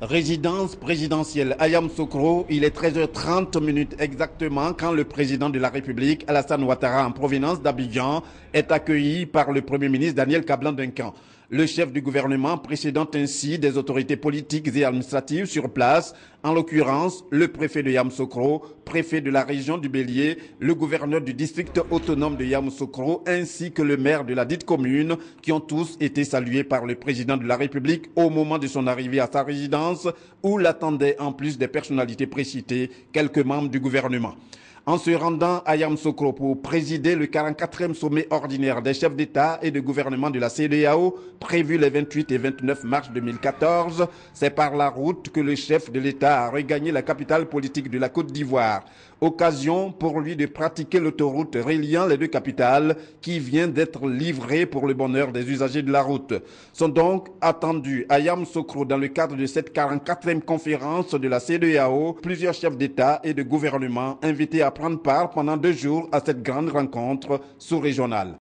résidence présidentielle Ayam Sokro. Il est 13h30 exactement quand le président de la République, Alassane Ouattara, en provenance d'Abidjan, est accueilli par le premier ministre Daniel Kablan-Duncan. Le chef du gouvernement précédant ainsi des autorités politiques et administratives sur place, en l'occurrence le préfet de Yamoussoukro, préfet de la région du Bélier, le gouverneur du district autonome de Yamoussoukro ainsi que le maire de la dite commune qui ont tous été salués par le président de la République au moment de son arrivée à sa résidence où l'attendaient en plus des personnalités précitées quelques membres du gouvernement en se rendant à Sokro pour présider le 44e sommet ordinaire des chefs d'État et de gouvernement de la CDAO prévu les 28 et 29 mars 2014. C'est par la route que le chef de l'État a regagné la capitale politique de la Côte d'Ivoire. Occasion pour lui de pratiquer l'autoroute reliant les deux capitales qui vient d'être livrée pour le bonheur des usagers de la route. Sont donc attendus à Sokro dans le cadre de cette 44e conférence de la CDAO plusieurs chefs d'État et de gouvernement invités à prendre part pendant deux jours à cette grande rencontre sous-régionale.